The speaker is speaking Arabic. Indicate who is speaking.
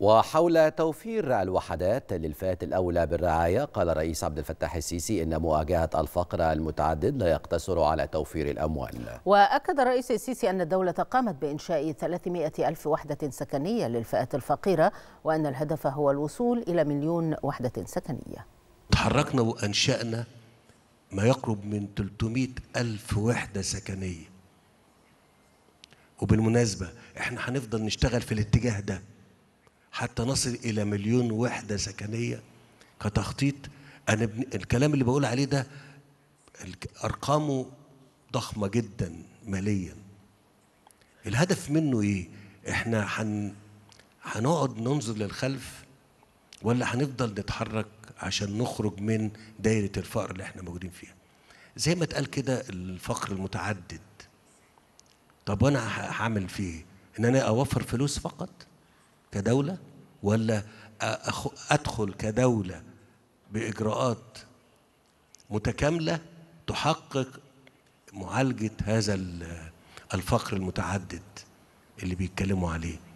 Speaker 1: وحول توفير الوحدات للفئات الأولى بالرعاية قال الرئيس عبد الفتاح السيسي إن مواجهة الفقر المتعدد لا يقتصر على توفير الأموال
Speaker 2: وأكد الرئيس السيسي أن الدولة قامت بإنشاء 300 ألف وحدة سكنية للفئات الفقيرة وأن الهدف هو الوصول إلى مليون وحدة سكنية
Speaker 3: تحركنا وأنشأنا ما يقرب من 300 ألف وحدة سكنية وبالمناسبة احنا هنفضل نشتغل في الاتجاه ده حتى نصل إلى مليون وحدة سكنية كتخطيط أنا بن... الكلام اللي بقول عليه ده أرقامه ضخمة جدا ماليا الهدف منه إيه؟ إحنا هن... هنقعد ننظر للخلف ولا هنفضل نتحرك عشان نخرج من دايرة الفقر اللي احنا موجودين فيها زي ما اتقال كده الفقر المتعدد طب وانا هعمل فيه إيه؟ ان انا اوفر فلوس فقط كدوله ولا أدخل كدولة بإجراءات متكاملة تحقق معالجة هذا الفقر المتعدد اللي بيتكلموا عليه